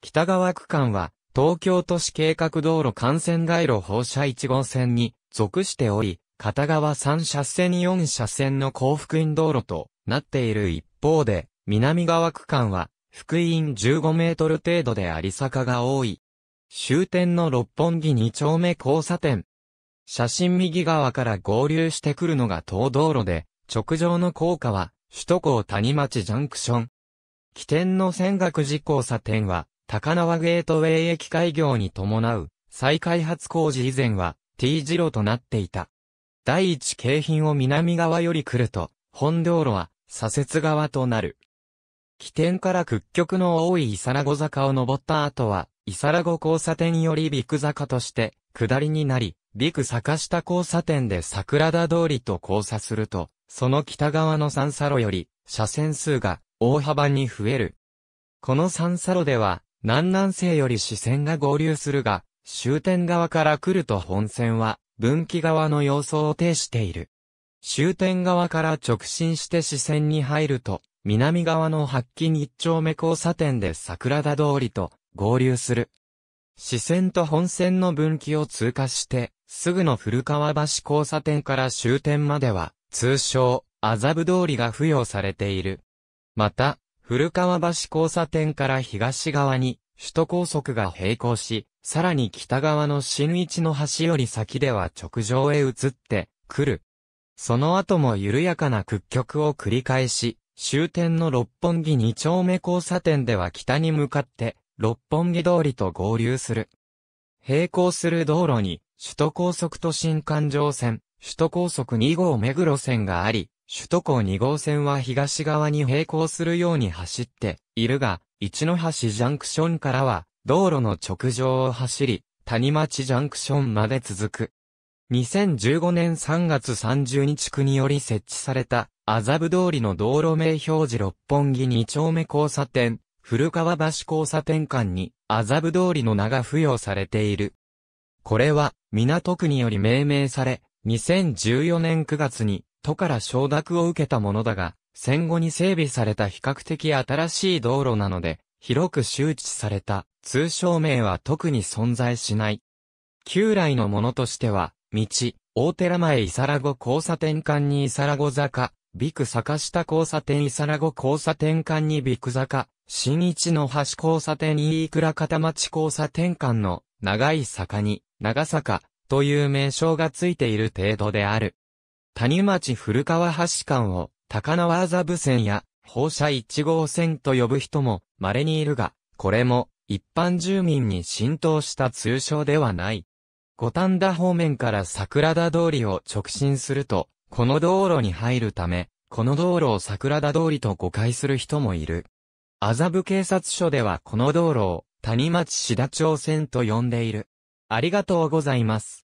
北側区間は、東京都市計画道路幹線街路放射1号線に属しており、片側3車線4車線の幸福院道路となっている一方で、南側区間は、福院15メートル程度であり坂が多い。終点の六本木2丁目交差点。写真右側から合流してくるのが東道路で、直上の高架は、首都高谷町ジャンクション。起点の仙岳寺交差点は、高輪ゲートウェイ駅開業に伴う再開発工事以前は T 字路となっていた。第一京浜を南側より来ると、本道路は左折側となる。起点から屈曲の多いイサラゴ坂を登った後は、イサラゴ交差点よりビク坂として、下りになり、ビク坂下交差点で桜田通りと交差すると、その北側の三差路より、車線数が大幅に増える。この三差路では、南南西より支線が合流するが、終点側から来ると本線は、分岐側の様相を呈している。終点側から直進して支線に入ると、南側の発金一丁目交差点で桜田通りと合流する。支線と本線の分岐を通過して、すぐの古川橋交差点から終点までは、通称、麻布通りが付与されている。また、古川橋交差点から東側に、首都高速が並行し、さらに北側の新一の橋より先では直上へ移ってくる。その後も緩やかな屈曲を繰り返し、終点の六本木二丁目交差点では北に向かって、六本木通りと合流する。並行する道路に、首都高速都心環状線、首都高速2号目黒線があり、首都高2号線は東側に並行するように走っているが、一の橋ジャンクションからは、道路の直上を走り、谷町ジャンクションまで続く。2015年3月30日区により設置された、麻布通りの道路名表示六本木二丁目交差点、古川橋交差点間に、麻布通りの名が付与されている。これは、港区により命名され、2014年9月に、都から承諾を受けたものだが、戦後に整備された比較的新しい道路なので、広く周知された通称名は特に存在しない。旧来のものとしては、道、大寺前伊ラゴ交差点間に伊ラゴ坂、ビク坂下交差点伊ラゴ交差点間にビク坂、新一の橋交差点飯倉片町交差点間の長い坂に長坂という名称がついている程度である。谷町古川橋間を高輪麻部線や放射1号線と呼ぶ人も稀にいるが、これも一般住民に浸透した通称ではない。五反田方面から桜田通りを直進すると、この道路に入るため、この道路を桜田通りと誤解する人もいる。麻布警察署ではこの道路を谷町志田町線と呼んでいる。ありがとうございます。